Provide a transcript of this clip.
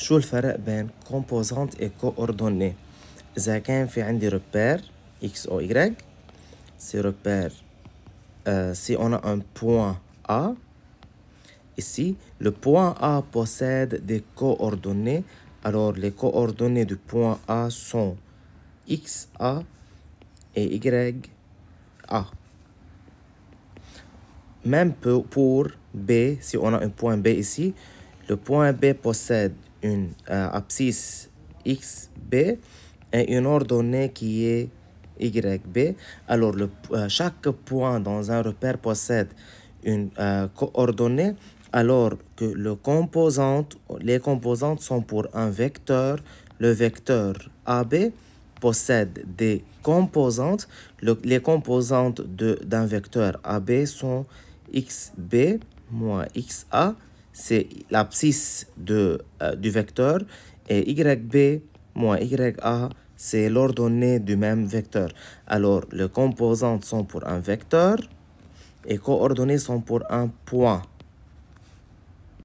le الفرق بين composante et coordonnées. إذا fait un des repères x ou y ces repères si on a un point A ici le point A possède des coordonnées alors les coordonnées du point A sont x A et y A même pour B si on a un point B ici le point B possède une euh, abscisse XB et une ordonnée qui est YB. Alors, le, euh, chaque point dans un repère possède une euh, coordonnée alors que le composante, les composantes sont pour un vecteur. Le vecteur AB possède des composantes. les composantes d'un vecteur AB sont XB moins XA c'est l'abscisse euh, du vecteur, et YB moins YA, c'est l'ordonnée du même vecteur. Alors, les composantes sont pour un vecteur et coordonnées sont pour un point.